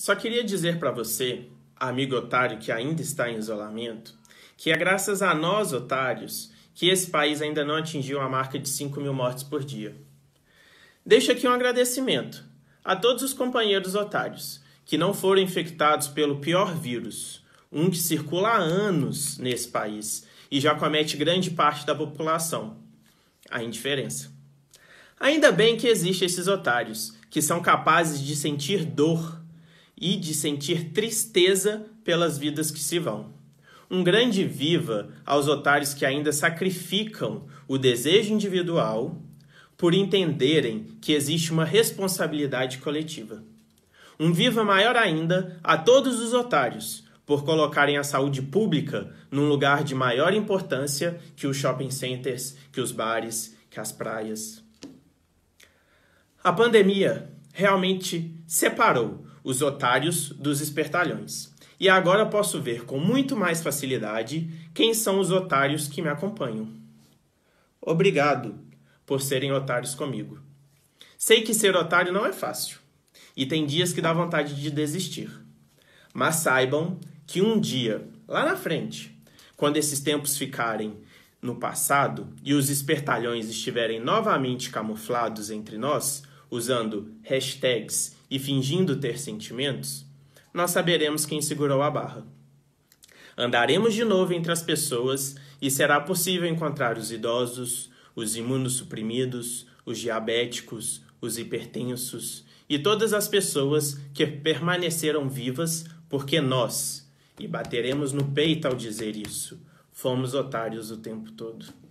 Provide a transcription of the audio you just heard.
Só queria dizer para você, amigo otário que ainda está em isolamento, que é graças a nós, otários, que esse país ainda não atingiu a marca de 5 mil mortes por dia. Deixo aqui um agradecimento a todos os companheiros otários que não foram infectados pelo pior vírus, um que circula há anos nesse país e já comete grande parte da população a indiferença. Ainda bem que existem esses otários que são capazes de sentir dor e de sentir tristeza pelas vidas que se vão. Um grande viva aos otários que ainda sacrificam o desejo individual por entenderem que existe uma responsabilidade coletiva. Um viva maior ainda a todos os otários por colocarem a saúde pública num lugar de maior importância que os shopping centers, que os bares, que as praias. A pandemia realmente separou os otários dos espertalhões. E agora posso ver com muito mais facilidade quem são os otários que me acompanham. Obrigado por serem otários comigo. Sei que ser otário não é fácil e tem dias que dá vontade de desistir. Mas saibam que um dia, lá na frente, quando esses tempos ficarem no passado e os espertalhões estiverem novamente camuflados entre nós, usando hashtags e fingindo ter sentimentos, nós saberemos quem segurou a barra. Andaremos de novo entre as pessoas e será possível encontrar os idosos, os imunossuprimidos, os diabéticos, os hipertensos e todas as pessoas que permaneceram vivas porque nós, e bateremos no peito ao dizer isso, fomos otários o tempo todo.